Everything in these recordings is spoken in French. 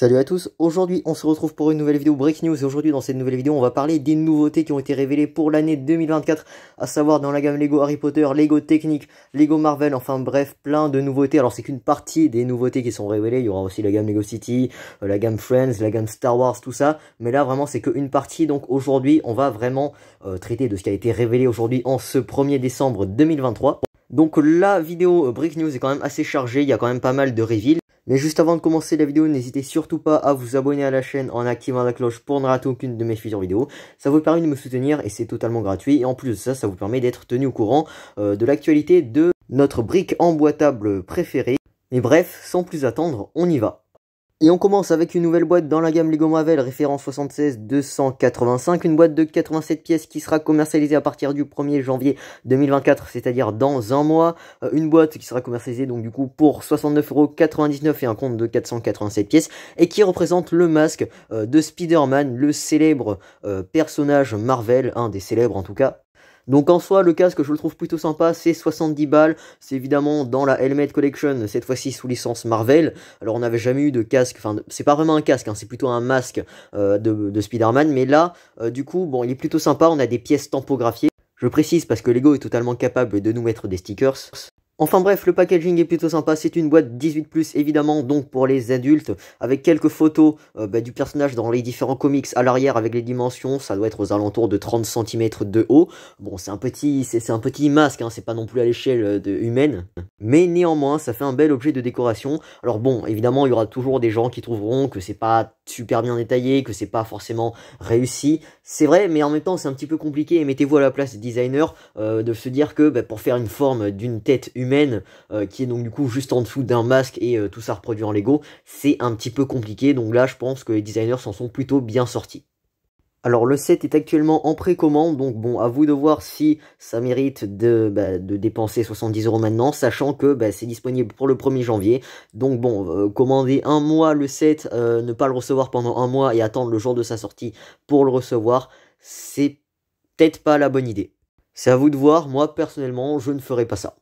Salut à tous, aujourd'hui on se retrouve pour une nouvelle vidéo Break News et aujourd'hui dans cette nouvelle vidéo on va parler des nouveautés qui ont été révélées pour l'année 2024 à savoir dans la gamme Lego Harry Potter, Lego Technique, Lego Marvel, enfin bref plein de nouveautés alors c'est qu'une partie des nouveautés qui sont révélées, il y aura aussi la gamme Lego City, euh, la gamme Friends, la gamme Star Wars tout ça mais là vraiment c'est qu'une partie donc aujourd'hui on va vraiment euh, traiter de ce qui a été révélé aujourd'hui en ce 1er décembre 2023 donc la vidéo euh, Break News est quand même assez chargée, il y a quand même pas mal de reveals mais juste avant de commencer la vidéo, n'hésitez surtout pas à vous abonner à la chaîne en activant la cloche pour ne rater aucune de mes futures vidéos. Ça vous permet de me soutenir et c'est totalement gratuit. Et en plus de ça, ça vous permet d'être tenu au courant euh, de l'actualité de notre brique emboîtable préférée. Mais bref, sans plus attendre, on y va et on commence avec une nouvelle boîte dans la gamme Lego Marvel référence 76 285, une boîte de 87 pièces qui sera commercialisée à partir du 1er janvier 2024, c'est-à-dire dans un mois, euh, une boîte qui sera commercialisée donc du coup pour 69,99€ et un compte de 487 pièces et qui représente le masque euh, de Spider-Man, le célèbre euh, personnage Marvel, un des célèbres en tout cas donc en soi, le casque, je le trouve plutôt sympa, c'est 70 balles, c'est évidemment dans la Helmet Collection, cette fois-ci sous licence Marvel. Alors on n'avait jamais eu de casque, enfin c'est pas vraiment un casque, hein. c'est plutôt un masque euh, de, Spider-Man, mais là, euh, du coup, bon, il est plutôt sympa, on a des pièces tampographiées. Je précise parce que Lego est totalement capable de nous mettre des stickers. Enfin bref, le packaging est plutôt sympa, c'est une boîte 18+, évidemment, donc pour les adultes, avec quelques photos euh, bah, du personnage dans les différents comics à l'arrière avec les dimensions, ça doit être aux alentours de 30 cm de haut. Bon, c'est un petit c'est un petit masque, hein, c'est pas non plus à l'échelle euh, humaine, mais néanmoins, ça fait un bel objet de décoration. Alors bon, évidemment, il y aura toujours des gens qui trouveront que c'est pas super bien détaillé, que c'est pas forcément réussi. C'est vrai, mais en même temps, c'est un petit peu compliqué, et mettez-vous à la place des designers euh, de se dire que bah, pour faire une forme d'une tête humaine, euh, qui est donc du coup juste en dessous d'un masque et euh, tout ça reproduit en Lego, c'est un petit peu compliqué. Donc là, je pense que les designers s'en sont plutôt bien sortis. Alors le set est actuellement en précommande, donc bon, à vous de voir si ça mérite de, bah, dépenser 70 euros maintenant, sachant que bah, c'est disponible pour le 1er janvier. Donc bon, euh, commander un mois le set, ne pas le recevoir pendant un mois et attendre le jour de sa sortie pour le recevoir, c'est peut-être pas la bonne idée. C'est à vous de voir, moi personnellement, je ne ferai pas ça.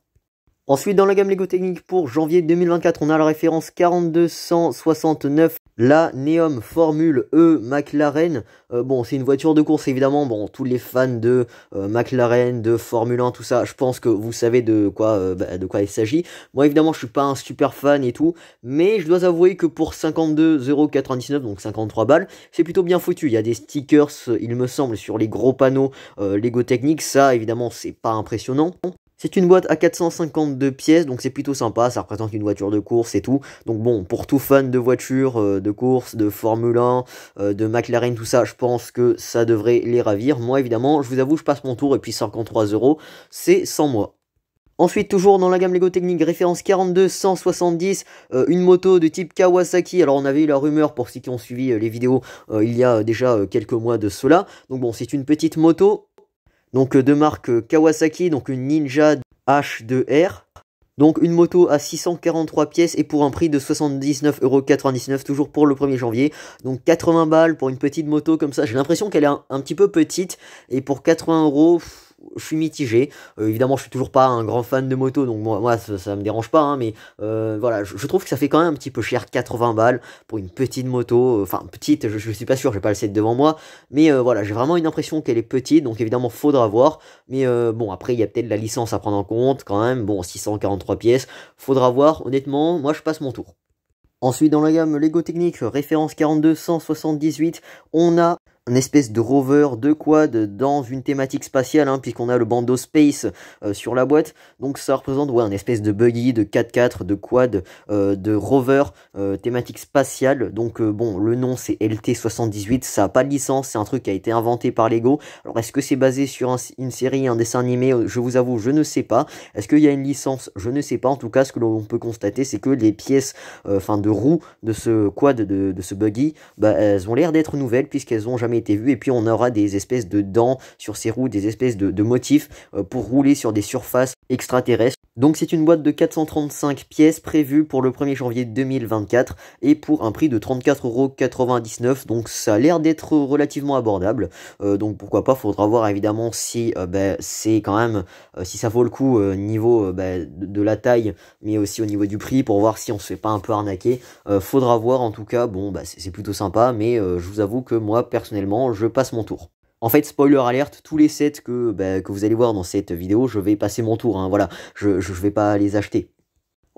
Ensuite, dans la gamme Lego Technique pour janvier 2024, on a la référence 4269, la Neum Formule E McLaren. Euh, bon, c'est une voiture de course évidemment. Bon, tous les fans de euh, McLaren, de Formule 1, tout ça, je pense que vous savez de quoi, euh, bah, de quoi il s'agit. Moi, évidemment, je suis pas un super fan et tout, mais je dois avouer que pour 52,99€, donc 53 balles, c'est plutôt bien foutu. Il y a des stickers, il me semble, sur les gros panneaux Lego Technique. Ça, évidemment, c'est pas impressionnant. C'est une boîte à 452 pièces, donc c'est plutôt sympa, ça représente une voiture de course et tout. Donc bon, pour tout fan de voiture, euh, de course, de Formule 1, euh, de McLaren, tout ça, je pense que ça devrait les ravir. Moi évidemment, je vous avoue, je passe mon tour et puis 53 euros, c'est sans moi. Ensuite, toujours dans la gamme Lego Technique, référence 42-170, euh, une moto de type Kawasaki. Alors, on avait eu la rumeur pour ceux qui ont suivi les vidéos il y a déjà quelques mois de cela. Donc, bon, c'est une petite moto donc euh, de marque euh, Kawasaki, donc une Ninja H2R. Donc une moto à 643 pièces et pour un prix de 79,99€ toujours pour le 1er janvier. Donc 80 balles pour une petite moto comme ça. J'ai l'impression qu'elle est un, petit peu petite et pour 80 euros je suis mitigé. Euh, évidemment, je suis toujours pas un grand fan de moto, donc moi, ça, ne me dérange pas. Hein, mais euh, voilà, je, trouve que ça fait quand même un petit peu cher, 80 balles pour une petite moto. Euh, enfin, petite, je, ne suis pas sûr, j'ai pas le set devant moi. Mais voilà, j'ai vraiment une impression qu'elle est petite, donc évidemment, faudra voir. Mais bon, après, il y a peut-être la licence à prendre en compte quand même. Bon, 643 pièces, faudra voir. Honnêtement, moi, je passe mon tour. Ensuite, dans la gamme Lego Technique, référence 4278, on a une espèce de rover, de quad dans une thématique spatiale, hein, puisqu'on a le bandeau Space euh, sur la boîte. Donc ça représente ouais, une espèce de buggy, de 4x4, de quad, euh, de rover, euh, thématique spatiale. Donc bon, le nom c'est LT78, ça n'a pas de licence, c'est un truc qui a été inventé par Lego. Alors est-ce que c'est basé sur une série, un dessin animé Je vous avoue, je ne sais pas. Est-ce qu'il y a une licence Je ne sais pas. En tout cas, ce que l'on peut constater, c'est que les pièces, enfin de roues de ce quad, de, de ce buggy, bah, elles ont l'air d'être nouvelles, puisqu'elles n'ont jamais été vu. Et puis on aura des espèces de dents sur ces roues, des espèces de, motifs euh, pour rouler sur des surfaces extraterrestres. Donc c'est une boîte de 435 pièces prévue pour le 1er janvier 2024 et pour un prix de 34,99€. Donc ça a l'air d'être relativement abordable. Euh, donc pourquoi pas, faudra voir évidemment si euh, ben, c'est quand même si ça vaut le coup niveau ben, de, de, la taille, mais aussi au niveau du prix pour voir si on se fait pas un peu arnaquer. faudra voir en tout cas. Bon, bah, c'est plutôt sympa, mais je vous avoue que moi personnellement je passe mon tour. En fait, spoiler alerte, tous les sets que, bah, vous allez voir dans cette vidéo, je vais passer mon tour. Hein, voilà, je ne vais pas les acheter.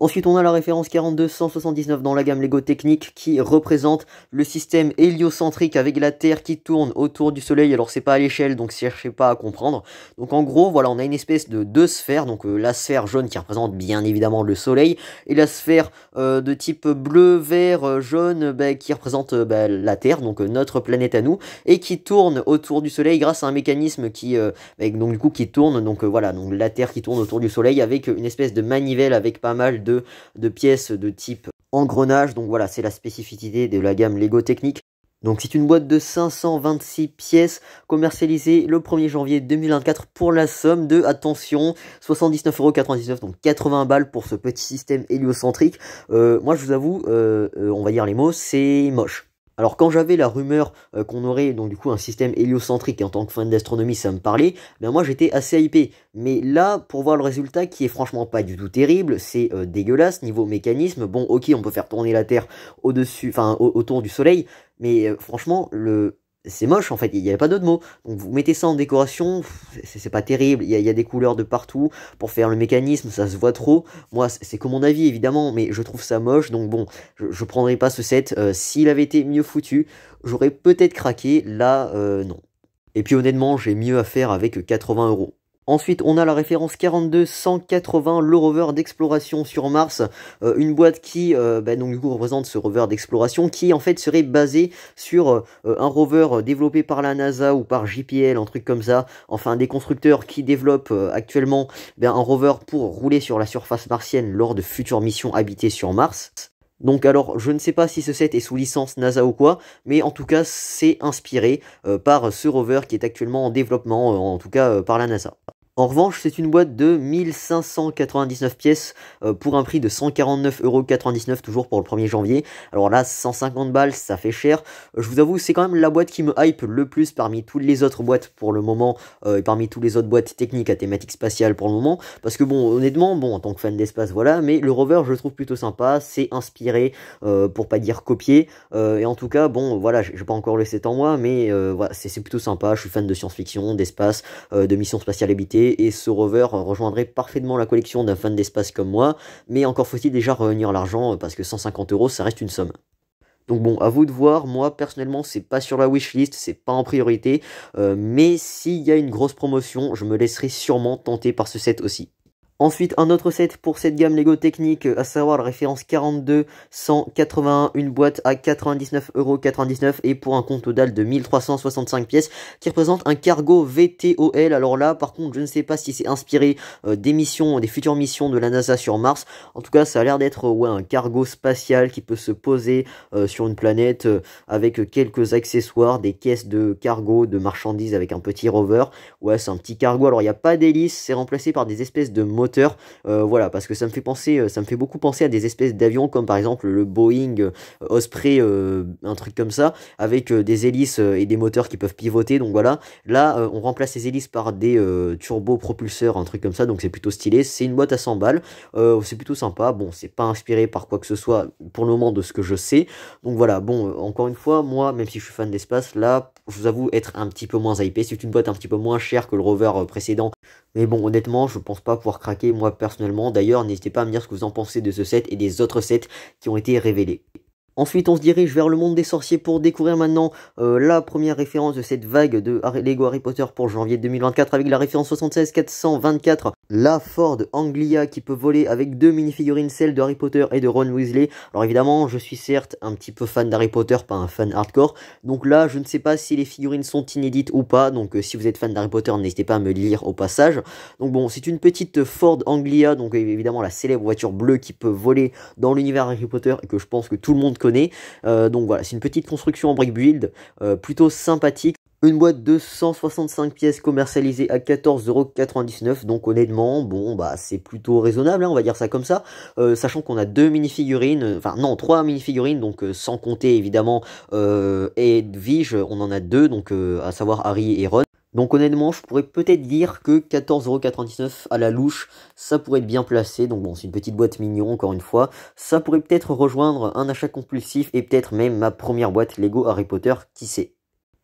Ensuite, on a la référence 4279 dans la gamme Lego Technique qui représente le système héliocentrique avec la Terre qui tourne autour du Soleil. Alors, c'est pas à l'échelle, donc cherchez pas à comprendre. Donc, en gros, voilà, on a une espèce de deux sphères. Donc, euh, la sphère jaune qui représente bien évidemment le Soleil et la sphère euh, de type bleu, vert, euh, jaune bah, qui représente bah, la Terre, donc notre planète à nous, et qui tourne autour du Soleil grâce à un mécanisme qui, donc du coup, qui tourne. Donc voilà, donc la Terre qui tourne autour du Soleil avec une espèce de manivelle avec pas mal de de, pièces de type engrenage. Donc voilà, c'est la spécificité de la gamme Lego Technique. Donc c'est une boîte de 526 pièces commercialisée le 1er janvier 2024 pour la somme de, attention, 79,99€, donc 80 balles pour ce petit système héliocentrique. Euh, moi je vous avoue, euh, euh, on va dire les mots, c'est moche. Alors quand j'avais la rumeur euh, qu'on aurait donc du coup un système héliocentrique et en tant que fan d'astronomie ça me parlait, ben moi j'étais assez hypé. Mais là pour voir le résultat qui est franchement pas du tout terrible, c'est euh, dégueulasse niveau mécanisme. Bon ok on peut faire tourner la Terre au-dessus, enfin autour du Soleil, mais euh, franchement le c'est moche en fait, il n'y avait pas d'autre mot. Donc vous mettez ça en décoration, c'est pas terrible, il y, a des couleurs de partout, pour faire le mécanisme, ça se voit trop. Moi, c'est que mon avis évidemment, mais je trouve ça moche, donc bon, je, prendrais prendrai pas ce set. Euh, s'il avait été mieux foutu, j'aurais peut-être craqué, là, euh, non. Et puis honnêtement, j'ai mieux à faire avec 80 euros. Ensuite, on a la référence 42180, le rover d'exploration sur Mars, euh, une boîte qui euh, ben, donc, du coup, représente ce rover d'exploration qui en fait serait basé sur euh, un rover développé par la NASA ou par JPL, un truc comme ça, enfin des constructeurs qui développent actuellement ben, un rover pour rouler sur la surface martienne lors de futures missions habitées sur Mars. Donc alors, je ne sais pas si ce set est sous licence NASA ou quoi, mais en tout cas, c'est inspiré par ce rover qui est actuellement en développement, en tout cas par la NASA. En revanche, c'est une boîte de 1599 pièces euh, pour un prix de 149,99€ toujours pour le 1er janvier. Alors là, 150 balles, ça fait cher. Euh, je vous avoue, c'est quand même la boîte qui me hype le plus parmi toutes les autres boîtes pour le moment euh, et parmi toutes les autres boîtes techniques à thématique spatiale pour le moment. Parce que bon, honnêtement, bon, en tant que fan d'espace, voilà, mais le rover, je le trouve plutôt sympa, c'est inspiré, pour pas dire copié. et en tout cas, bon, voilà, j'ai pas encore le 7 en moi, mais voilà, c'est plutôt sympa. Je suis fan de science-fiction, d'espace, de missions spatiales habitées et, ce rover rejoindrait parfaitement la collection d'un fan d'espace comme moi, mais encore faut-il déjà revenir l'argent euh, parce que 150 euros ça reste une somme. Donc bon, à vous de voir, moi personnellement c'est pas sur la wishlist, c'est pas en priorité, euh, mais s'il y a une grosse promotion, je me laisserai sûrement tenter par ce set aussi. Ensuite, un autre set pour cette gamme Lego Technique, à savoir la référence 42 181, une boîte à 99,99€ et pour un compte total de 1365 pièces qui représente un cargo VTOL. Alors là, par contre, je ne sais pas si c'est inspiré euh, des missions, des futures missions de la NASA sur Mars. En tout cas, ça a l'air d'être euh, ouais, un cargo spatial qui peut se poser euh, sur une planète avec quelques accessoires, des caisses de cargo, de marchandises avec un petit rover. Ouais, c'est un petit cargo. Alors, il n'y a pas d'hélice, c'est remplacé par des espèces de moteurs euh, voilà, parce que ça me fait penser, euh, ça me fait beaucoup penser à des espèces d'avions comme par exemple le Boeing euh, Osprey, un truc comme ça, avec des hélices et des moteurs qui peuvent pivoter. Donc voilà, là on remplace les hélices par des turbopropulseurs, un truc comme ça. Donc c'est plutôt stylé. C'est une boîte à 100 balles. c'est plutôt sympa. Bon, c'est pas inspiré par quoi que ce soit pour le moment de ce que je sais. Donc voilà, bon, encore une fois, moi, même si je suis fan d'espace, là, je vous avoue être un petit peu moins hypé. C'est une boîte un petit peu moins chère que le rover euh, précédent. Mais bon, honnêtement, je pense pas pouvoir craquer moi personnellement. D'ailleurs, n'hésitez pas à me dire ce que vous en pensez de ce set et des autres sets qui ont été révélés. Ensuite, on se dirige vers le monde des sorciers pour découvrir maintenant euh, la première référence de cette vague de Lego Harry Potter pour janvier 2024 avec la référence 76 424, la Ford Anglia qui peut voler avec deux mini figurines, celle de Harry Potter et de Ron Weasley. Alors évidemment, je suis certes un petit peu fan d'Harry Potter, pas un fan hardcore. Donc là, je ne sais pas si les figurines sont inédites ou pas. Donc euh, si vous êtes fan d'Harry Potter, n'hésitez pas à me lire au passage. Donc bon, c'est une petite Ford Anglia, donc évidemment la célèbre voiture bleue qui peut voler dans l'univers Harry Potter et que je pense que tout le monde connaît euh, donc voilà, c'est une petite construction en brick build, euh, plutôt sympathique. Une boîte de 165 pièces commercialisée à 14,99€, donc honnêtement, bon, bah c'est plutôt raisonnable, hein, on va dire ça comme ça, euh, sachant qu'on a deux mini figurines. enfin non, trois mini figurines. donc sans compter évidemment Edwige on en a deux, donc à savoir Harry et Ron. Donc honnêtement, je pourrais peut-être dire que 14,99€ à la louche, ça pourrait être bien placé. Donc bon, c'est une petite boîte mignon, encore une fois. Ça pourrait peut-être rejoindre un achat compulsif et peut-être même ma première boîte Lego Harry Potter, qui sait.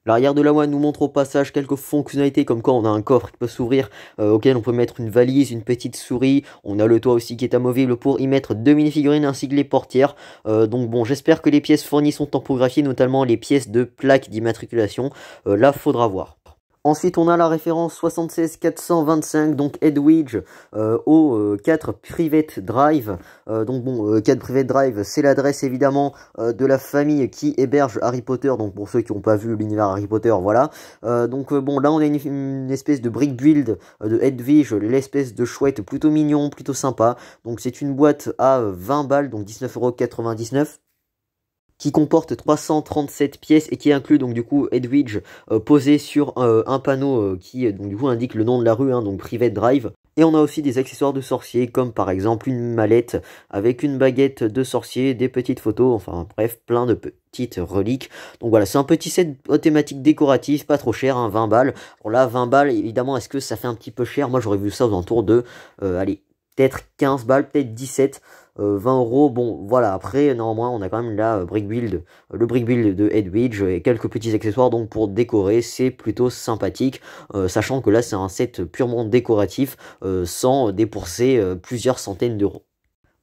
L'arrière de la One nous montre au passage quelques fonctionnalités comme quand on a un coffre qui peut s'ouvrir, euh, auquel on peut mettre une valise, une petite souris, on a le toit aussi qui est amovible pour y mettre deux mini figurines ainsi que les portières. Euh, donc bon, j'espère que les pièces fournies sont tampographiées, notamment les pièces de plaques d'immatriculation. Euh, là, faudra voir. Ensuite, on a la référence 76425, donc Edwidge euh, au 4 euh, Private Drive. Euh, donc bon, 4 Private Drive, c'est l'adresse évidemment de la famille qui héberge Harry Potter. Donc pour ceux qui n'ont pas vu l'univers Harry Potter, voilà. donc bon, là on a une, espèce de brick build de Edwidge, l'espèce de chouette plutôt mignon, plutôt sympa. Donc c'est une boîte à 20 balles, donc 19,99€ qui comporte 337 pièces et qui inclut donc du coup Edwidge euh, posé sur euh, un panneau euh, qui donc du coup indique le nom de la rue, hein, donc Private Drive. Et on a aussi des accessoires de sorcier comme par exemple une mallette avec une baguette de sorcier, des petites photos, enfin bref, plein de petites reliques. Donc voilà, c'est un petit set thématique décoratif, pas trop cher, 20 hein, balles. Bon là, 20 balles, évidemment, est-ce que ça fait un petit peu cher Moi j'aurais vu ça aux alentours de, allez, peut-être 15 balles, peut-être 17 20 euh, euros, bon, voilà. Après, néanmoins, on a quand même la euh, brick build, euh, le brick build de Edwidge et quelques petits accessoires donc pour décorer. C'est plutôt sympathique, sachant que là, c'est un set purement décoratif, sans dépourser plusieurs centaines d'euros.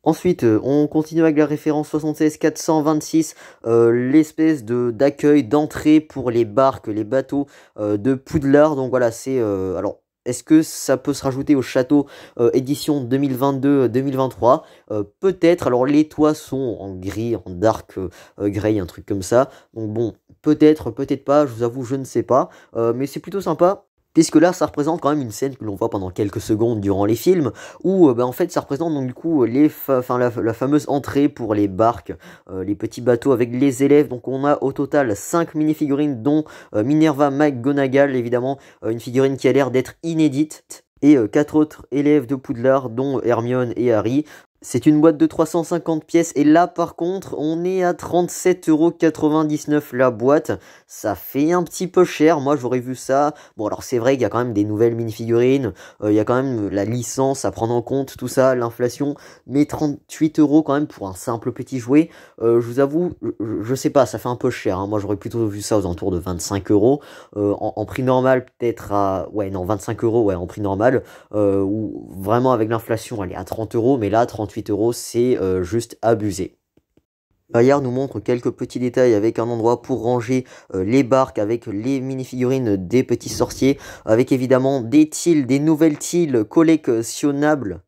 Ensuite, on continue avec la référence 76 426, l'espèce de d'accueil d'entrée pour les barques, les bateaux de Poudlard. Donc voilà, c'est alors est-ce que ça peut se rajouter au château euh, édition 2022-2023 euh, Peut-être. Alors les toits sont en gris, en dark euh, grey, un truc comme ça. Donc bon, peut-être, peut-être pas. Je vous avoue, je ne sais pas. mais c'est plutôt sympa. Puisque là, ça représente quand même une scène que l'on voit pendant quelques secondes durant les films, où euh, bah, en fait, ça représente donc du coup euh, les enfin la, fameuse entrée pour les barques, euh, les petits bateaux avec les élèves. Donc on a au total 5 mini-figurines, dont Minerva McGonagall, évidemment, une figurine qui a l'air d'être inédite et quatre autres élèves de Poudlard, dont Hermione et Harry. C'est une boîte de 350 pièces et là par contre on est à 37,99€ la boîte. Ça fait un petit peu cher, moi j'aurais vu ça. Bon alors c'est vrai qu'il y a quand même des nouvelles minifigurines, figurines euh, il y a quand même la licence à prendre en compte, tout ça, l'inflation. Mais 38€ quand même pour un simple petit jouet, euh, je vous avoue, je, sais pas, ça fait un peu cher. Hein. Moi j'aurais plutôt vu ça aux alentours de 25€ euh, en, prix normal peut-être à... Ouais non 25€ ouais en prix normal. ou vraiment avec l'inflation elle est à 30€ mais là 38€ euros, c'est euh, juste abusé. Bayard nous montre quelques petits détails avec un endroit pour ranger euh, les barques, avec les mini-figurines des petits sorciers, avec évidemment des tiles, des nouvelles tiles collectionnables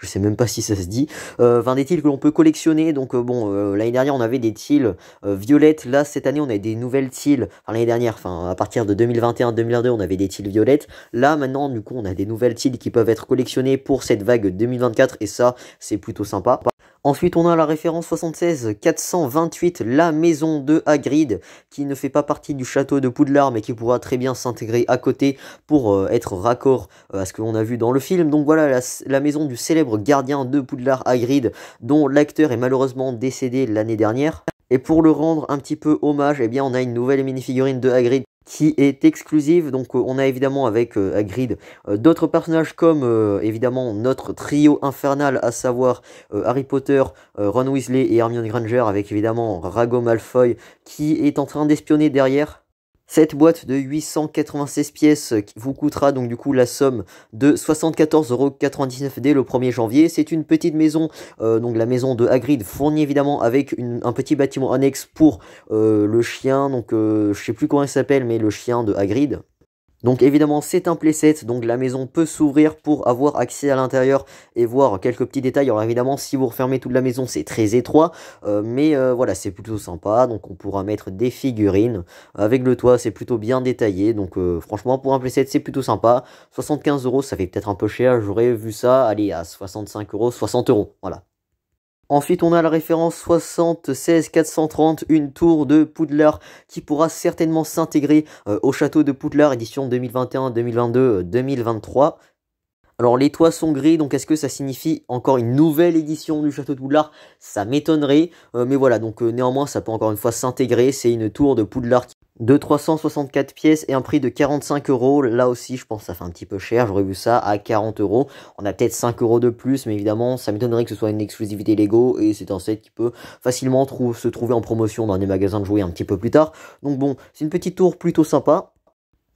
je sais même pas si ça se dit. Euh, enfin, des tiles que l'on peut collectionner. Donc euh, bon, euh, l'année dernière on avait des tiles violettes. Là cette année on a des nouvelles tiles. Enfin l'année dernière, enfin à partir de 2021-2022 on avait des tiles violettes. Là maintenant du coup on a des nouvelles tiles qui peuvent être collectionnées pour cette vague 2024 et ça c'est plutôt sympa. Ensuite, on a la référence 76 428, la maison de Hagrid, qui ne fait pas partie du château de Poudlard, mais qui pourra très bien s'intégrer à côté pour euh, être raccord euh, à ce que l'on a vu dans le film. Donc voilà la, maison du célèbre gardien de Poudlard Hagrid, dont l'acteur est malheureusement décédé l'année dernière. Et pour le rendre un petit peu hommage, eh bien on a une nouvelle mini figurine de Hagrid qui est exclusive. Donc euh, on a évidemment avec euh, Hagrid euh, d'autres personnages comme évidemment notre trio infernal, à savoir Harry Potter, Ron Weasley et Hermione Granger, avec évidemment Rago Malfoy qui est en train d'espionner derrière cette boîte de 896 pièces vous coûtera donc du coup la somme de 74,99€ dès le 1er janvier. C'est une petite maison, euh, donc la maison de Hagrid fournie évidemment avec un petit bâtiment annexe pour euh, le chien, donc euh, je sais plus comment il s'appelle, mais le chien de Hagrid. Donc évidemment c'est un playset, donc la maison peut s'ouvrir pour avoir accès à l'intérieur et voir quelques petits détails. Alors évidemment si vous refermez toute la maison c'est très étroit, euh, mais euh, voilà c'est plutôt sympa, donc on pourra mettre des figurines. Avec le toit c'est plutôt bien détaillé, donc euh, franchement pour un playset c'est plutôt sympa. 75 euros ça fait peut-être un peu cher, j'aurais vu ça, allez à 65 euros, 60 euros, voilà. Ensuite, on a la référence 76-430, une tour de Poudlard qui pourra certainement s'intégrer euh, au château de Poudlard, édition 2021, 2022, 2023. Alors les toits sont gris, donc est-ce que ça signifie encore une nouvelle édition du Château de Poudlard Ça m'étonnerait, euh, mais voilà, donc euh, néanmoins ça peut encore une fois s'intégrer, c'est une tour de Poudlard qui de 364 pièces et un prix de 45 euros. Là aussi, je pense que ça fait un petit peu cher. J'aurais vu ça à 40 euros. On a peut-être 5 euros de plus, mais évidemment, ça m'étonnerait que ce soit une exclusivité Lego et c'est un set qui peut facilement se trouver en promotion dans des magasins de jouets un petit peu plus tard. Donc bon, c'est une petite tour plutôt sympa.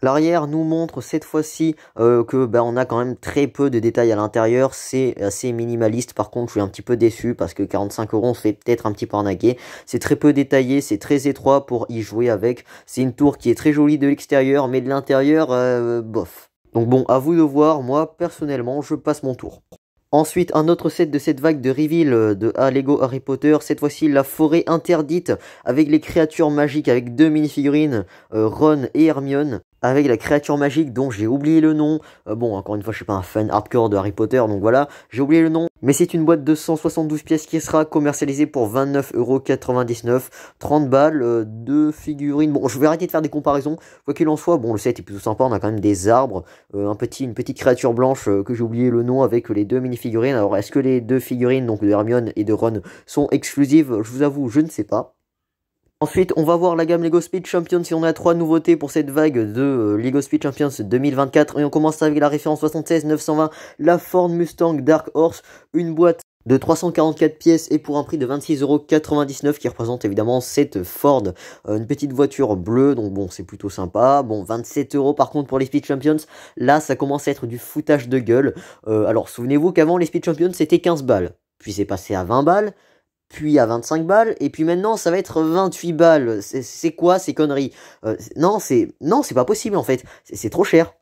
L'arrière nous montre cette fois-ci qu'on euh, que ben, on a quand même très peu de détails à l'intérieur. C'est assez minimaliste. Par contre, je suis un petit peu déçu parce que 45 euros, c'est peut-être un petit peu arnaquer. C'est très peu détaillé, c'est très étroit pour y jouer avec. C'est une tour qui est très jolie de l'extérieur, mais de l'intérieur, euh, bof. Donc bon, à vous de voir. Moi, personnellement, je passe mon tour. Ensuite, un autre set de cette vague de reveal euh, de ah, Lego Harry Potter, cette fois-ci la forêt interdite avec les créatures magiques avec deux mini figurines Ron et Hermione avec la créature magique dont j'ai oublié le nom. Euh, bon, encore une fois, je suis pas un fan hardcore de Harry Potter, donc voilà, j'ai oublié le nom. Mais c'est une boîte de 172 pièces qui sera commercialisée pour 29,99€, 30 balles, euh, deux figurines. Bon, je vais arrêter de faire des comparaisons. Quoi qu'il en soit, bon, le set est plutôt sympa, on a quand même des arbres, euh, un petit, une petite créature blanche que j'ai oublié le nom avec les deux mini-figurines. Alors, est-ce que les deux figurines, donc de Hermione et de Ron, sont exclusives Je vous avoue, je ne sais pas. Ensuite, on va voir la gamme LEGO Speed Champions si on a trois nouveautés pour cette vague de euh, LEGO Speed Champions 2024. Et on commence avec la référence 76-920, la Ford Mustang Dark Horse, une boîte de 344 pièces et pour un prix de 26,99€ qui représente évidemment cette Ford, euh, une petite voiture bleue, donc bon c'est plutôt sympa. Bon 27€ par contre pour les Speed Champions, là ça commence à être du foutage de gueule. Euh, alors souvenez-vous qu'avant les Speed Champions c'était 15 balles, puis c'est passé à 20 balles, puis à 25 balles, et puis maintenant ça va être 28 balles. C'est quoi ces conneries euh, Non, c'est non, c'est pas possible en fait. C'est trop cher.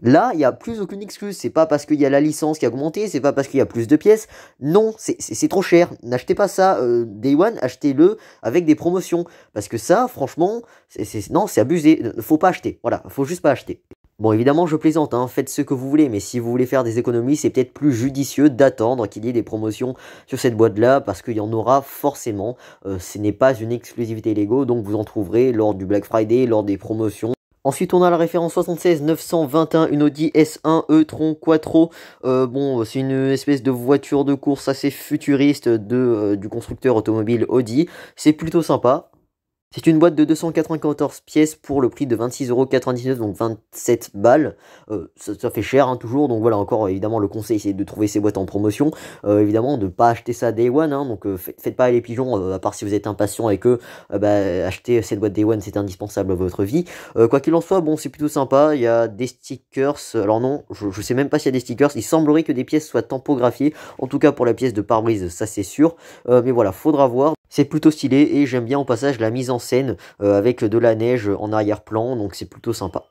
Là, il n'y a plus aucune excuse. C'est pas parce qu'il y a la licence qui a augmenté, c'est pas parce qu'il y a plus de pièces. Non, c'est trop cher. N'achetez pas ça euh, Day One, achetez-le avec des promotions. Parce que ça, franchement, c'est non, c'est abusé. Faut pas acheter. Voilà, faut juste pas acheter. Bon, évidemment, je plaisante, hein, faites ce que vous voulez, mais si vous voulez faire des économies, c'est peut-être plus judicieux d'attendre qu'il y ait des promotions sur cette boîte-là, parce qu'il y en aura forcément. Euh, ce n'est pas une exclusivité Lego, donc vous en trouverez lors du Black Friday, lors des promotions. Ensuite, on a la référence 76 921, une Audi S1 e-tron Quattro. Euh, bon, c'est une espèce de voiture de course assez futuriste de, euh, du constructeur automobile Audi. C'est plutôt sympa. C'est une boîte de 294 pièces pour le prix de 26,99€, donc 27 balles. Euh, ça, fait cher hein, toujours, donc voilà encore évidemment le conseil c'est de trouver ces boîtes en promotion. Euh, évidemment de ne pas acheter ça Day One, hein. donc euh, faites, pas les pigeons, à part si vous êtes impatient Et que bah, acheter cette boîte Day One c'est indispensable à votre vie. quoi qu'il en soit, bon c'est plutôt sympa, il y a des stickers, alors non, je, sais même pas s'il y a des stickers, il semblerait que des pièces soient tampographiées, en tout cas pour la pièce de pare-brise ça c'est sûr, mais voilà, faudra voir. C'est plutôt stylé et j'aime bien au passage la mise en scène euh, avec de la neige en arrière-plan, donc c'est plutôt sympa.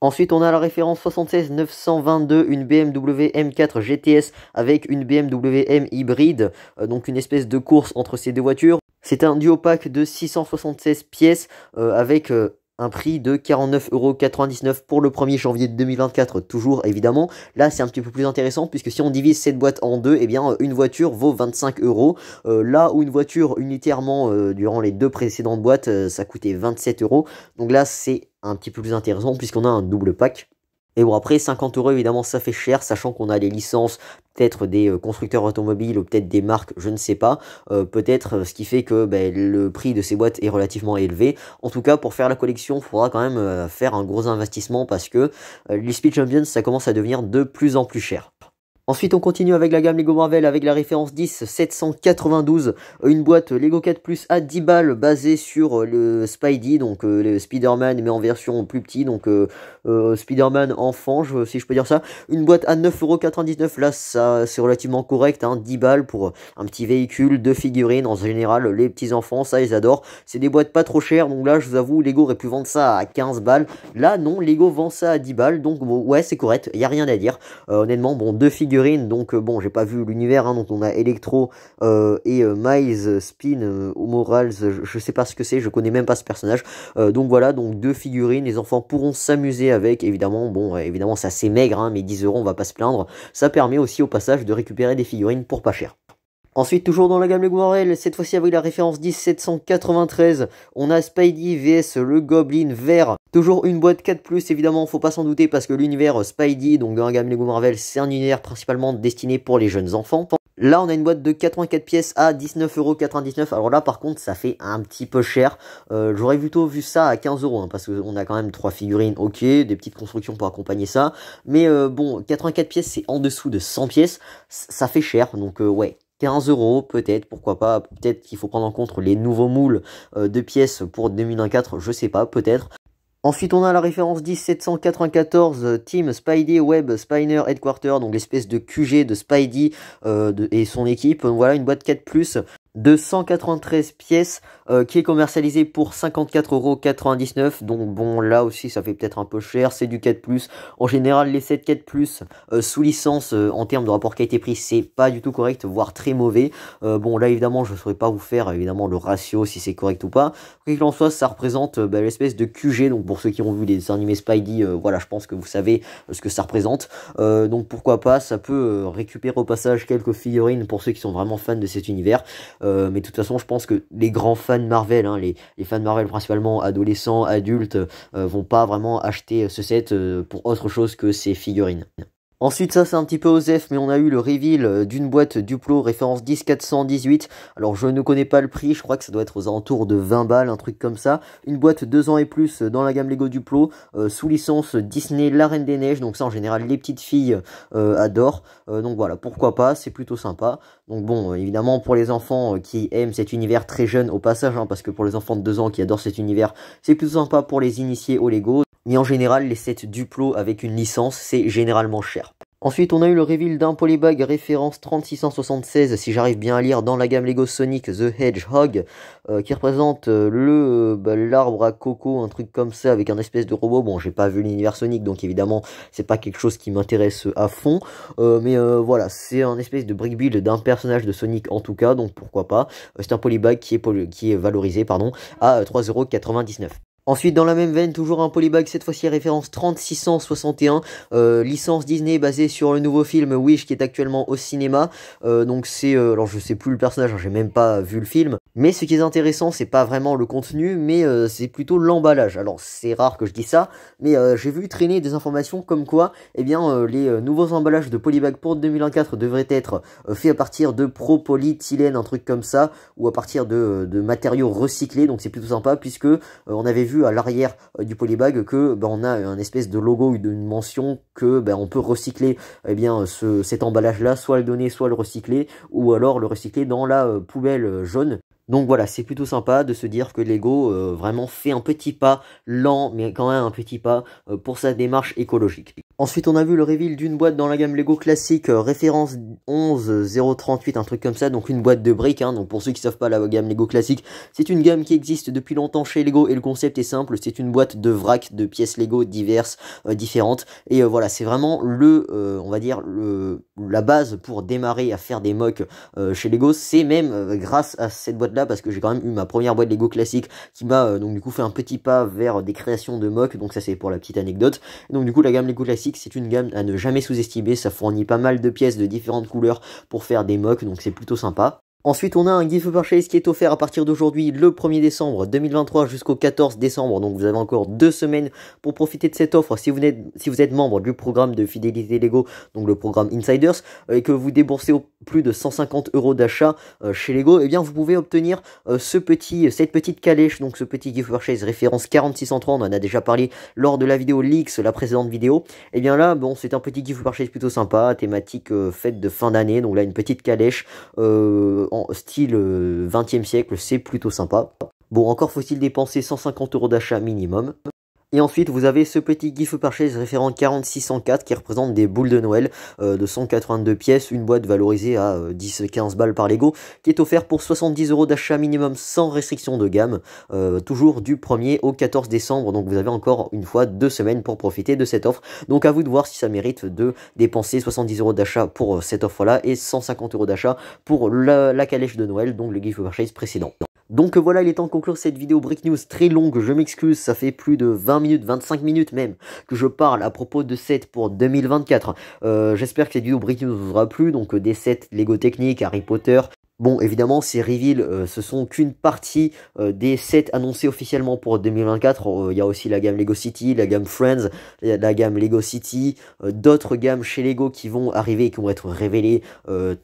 Ensuite, on a la référence 76 922, une BMW M4 GTS avec une BMW M hybride, euh, donc une espèce de course entre ces deux voitures. C'est un duo de 676 pièces euh, avec un prix de 49,99€ pour le 1er janvier 2024, toujours évidemment. Là, c'est un petit peu plus intéressant, puisque si on divise cette boîte en deux, eh bien, une voiture vaut 25 euros. Euh, là où une voiture unitairement, euh, durant les deux précédentes boîtes, euh, ça coûtait 27 euros. Donc là, c'est un petit peu plus intéressant, puisqu'on a un double pack. Et bon, après, 50 euros, évidemment, ça fait cher, sachant qu'on a des licences, peut-être des euh, constructeurs automobiles ou peut-être des marques, je ne sais pas. Euh, peut-être euh, ce qui fait que ben, le prix de ces boîtes est relativement élevé. En tout cas, pour faire la collection, il faudra quand même faire un gros investissement parce que les Speed Champions, ça commence à devenir de plus en plus cher. Ensuite, on continue avec la gamme Lego Marvel avec la référence 10 792, une boîte Lego 4 Plus à 10 balles basée sur euh, le Spidey, donc euh, le Spider-Man mais en version plus petite. donc euh, Spider-Man enfant, je, si je peux dire ça. Une boîte à 9,99€, là ça c'est relativement correct, 10 hein, balles pour un petit véhicule, deux figurines, en général les petits enfants ça ils adorent. C'est des boîtes pas trop chères, donc là je vous avoue Lego aurait pu vendre ça à 15 balles. Là non, Lego vend ça à 10 balles, donc ouais c'est correct, il y a rien à dire. honnêtement, bon deux figurines donc euh, bon, j'ai pas vu l'univers, hein, dont on a Electro euh, et euh, Miles, Spin, ou Morales, je, sais pas ce que c'est, je connais même pas ce personnage. donc voilà, donc deux figurines, les enfants pourront s'amuser avec, évidemment, bon, évidemment c'est assez maigre, hein, mais 10 euros on va pas se plaindre. Ça permet aussi au passage de récupérer des figurines pour pas cher. Ensuite, toujours dans la gamme LEGO Marvel, cette fois-ci avec la référence 1793, on a Spidey vs le Goblin vert. Toujours une boîte 4+, évidemment, faut pas s'en douter parce que l'univers Spidey, donc dans la gamme Lego Marvel, c'est un univers principalement destiné pour les jeunes enfants. Là, on a une boîte de 84 pièces à 19,99€. Alors là, par contre, ça fait un petit peu cher. Euh, j'aurais plutôt vu ça à 15€ hein, parce qu'on a quand même trois figurines, ok, des petites constructions pour accompagner ça. Mais euh, bon, 84 pièces, c'est en dessous de 100 pièces. Ça fait cher, donc euh, ouais, 15 euros peut-être, pourquoi pas, peut-être qu'il faut prendre en compte les nouveaux moules euh, de pièces pour 2024, je sais pas, peut-être. Ensuite, on a la référence 1794 euh, Team Spidey Web Spiner Headquarters, donc l'espèce de QG de Spidey euh, et son équipe. Voilà une boîte 4+, de 193 pièces euh, qui est commercialisé pour 54,99€. Donc bon, là aussi ça fait peut-être un peu cher, c'est du 4 ⁇ En général, les 7 4 ⁇ sous licence euh, en termes de rapport qualité-prix, c'est pas du tout correct, voire très mauvais. Euh, bon, là évidemment, je ne saurais pas vous faire évidemment le ratio si c'est correct ou pas. Quoi qu'il en soit, ça représente bah, l'espèce de QG. Donc pour ceux qui ont vu les animés Spidey, voilà, je pense que vous savez ce que ça représente. donc pourquoi pas, ça peut récupérer au passage quelques figurines pour ceux qui sont vraiment fans de cet univers. Euh, mais de toute façon, je pense que les grands fans Marvel, hein, les, fans Marvel principalement adolescents, adultes, euh, vont pas vraiment acheter ce set euh, pour autre chose que ces figurines. Ensuite, ça c'est un petit peu OZEF, mais on a eu le reveal euh, d'une boîte Duplo référence 10418. Alors je ne connais pas le prix, je crois que ça doit être aux alentours de 20 balles, un truc comme ça. Une boîte 2 ans et plus euh, dans la gamme Lego Duplo, euh, sous licence Disney La Reine des Neiges. Donc ça en général les petites filles adorent. donc voilà, pourquoi pas, c'est plutôt sympa. Donc bon, évidemment pour les enfants qui aiment cet univers très jeune au passage, hein, parce que pour les enfants de 2 ans qui adorent cet univers, c'est plutôt sympa pour les initiés au Lego mais en général les sets Duplo avec une licence c'est généralement cher. Ensuite, on a eu le reveal d'un polybag référence 3676, si j'arrive bien à lire, dans la gamme Lego Sonic The Hedgehog, euh, qui représente euh, le euh, bah, l'arbre à coco, un truc comme ça, avec un espèce de robot. Bon, j'ai pas vu l'univers Sonic, donc évidemment, c'est pas quelque chose qui m'intéresse à fond. mais voilà, c'est un espèce de brick build d'un personnage de Sonic en tout cas, donc pourquoi pas. c'est un polybag qui est, qui est valorisé pardon, à 3,99€. Ensuite, dans la même veine, toujours un polybag, cette fois-ci référence 3661, euh, licence Disney basée sur le nouveau film Wish qui est actuellement au cinéma. Euh, donc c'est, euh, alors je sais plus le personnage, hein, j'ai même pas vu le film. Mais ce qui est intéressant, c'est pas vraiment le contenu, mais c'est plutôt l'emballage. Alors c'est rare que je dis ça, mais j'ai vu traîner des informations comme quoi, et eh bien, les nouveaux emballages de polybag pour 2024 devraient être faits à partir de propolythylène, un truc comme ça, ou à partir de matériaux recyclés. Donc c'est plutôt sympa puisque on avait vu à l'arrière euh, du polybag que ben, on a euh, un espèce de logo ou d'une mention que ben, on peut recycler eh bien ce, cet emballage là, soit le donner, soit le recycler, ou alors le recycler dans la euh, poubelle jaune. Donc voilà, c'est plutôt sympa de se dire que Lego vraiment fait un petit pas lent, mais quand même un petit pas pour sa démarche écologique. Ensuite, on a vu le reveal d'une boîte dans la gamme Lego classique, euh, référence 11038, un truc comme ça, donc une boîte de briques. Hein. donc pour ceux qui savent pas la gamme Lego classique, c'est une gamme qui existe depuis longtemps chez Lego et le concept est simple, c'est une boîte de vrac de pièces Lego diverses, euh, différentes. Et euh, voilà, c'est vraiment le, on va dire, le, la base pour démarrer à faire des mocks chez Lego. C'est même grâce à cette boîte-là, parce que j'ai quand même eu ma première boîte Lego classique qui m'a donc du coup fait un petit pas vers des créations de mocks, donc ça c'est pour la petite anecdote. Donc du coup, la gamme Lego classique c'est une gamme à ne jamais sous-estimer. Ça fournit pas mal de pièces de différentes couleurs pour faire des mocs, donc c'est plutôt sympa. Ensuite, on a un gift purchase qui est offert à partir d'aujourd'hui, le 1er décembre 2023 jusqu'au 14 décembre. Donc, vous avez encore deux semaines pour profiter de cette offre si vous êtes, si vous êtes membre du programme de fidélité Lego, donc le programme Insiders, euh, et que vous déboursez au plus de 150 euros d'achat euh, chez Lego. eh bien, vous pouvez obtenir euh, ce petit, cette petite calèche, donc ce petit gift purchase référence 4603. On en a déjà parlé lors de la vidéo Leaks, la précédente vidéo. Et eh bien là, bon, c'est un petit gift purchase plutôt sympa, thématique faite fête de fin d'année. Donc là, une petite calèche. Euh, en style 20e euh, siècle, c'est plutôt sympa. Bon, encore faut-il dépenser 150 euros d'achat minimum. Et ensuite, vous avez ce petit gif purchase référent 4604 qui représente des boules de Noël euh, de 182 pièces, une boîte valorisée à 10-15 euh, balles par Lego, qui est offert pour 70 euros d'achat minimum sans restriction de gamme, euh, toujours du 1er au 14 décembre. Donc vous avez encore une fois deux semaines pour profiter de cette offre. Donc à vous de voir si ça mérite de dépenser 70 euros d'achat pour cette offre-là et 150 euros d'achat pour la, calèche de Noël, donc le gift purchase précédent. Donc voilà, il est temps de conclure cette vidéo Break News très longue, je m'excuse, ça fait plus de 20 minutes, 25 minutes même, que je parle à propos de sets pour 2024. Euh, j'espère que cette vidéo Break News vous aura plu, donc euh, des sets Lego Technique, Harry Potter, Bon, évidemment, ces reveals, euh, ce sont qu'une partie euh, des sets annoncés officiellement pour 2024. Euh, il y a aussi la gamme Lego City, la gamme Friends, la, gamme Lego City, d'autres gammes chez Lego qui vont arriver et qui vont être révélées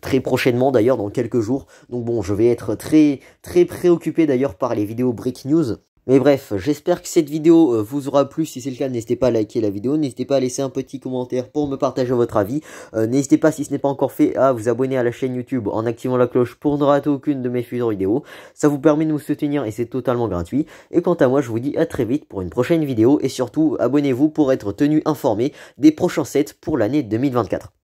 très prochainement, d'ailleurs, dans quelques jours. Donc bon, je vais être très, très préoccupé d'ailleurs par les vidéos Break News mais bref, j'espère que cette vidéo euh, vous aura plu. Si c'est le cas, n'hésitez pas à liker la vidéo. N'hésitez pas à laisser un petit commentaire pour me partager votre avis. Euh, n'hésitez pas, si ce n'est pas encore fait, à vous abonner à la chaîne YouTube en activant la cloche pour ne rater aucune de mes futures vidéos. Ça vous permet de nous soutenir et c'est totalement gratuit. Et quant à moi, je vous dis à très vite pour une prochaine vidéo. Et surtout, abonnez-vous pour être tenu informé des prochains sets pour l'année 2024.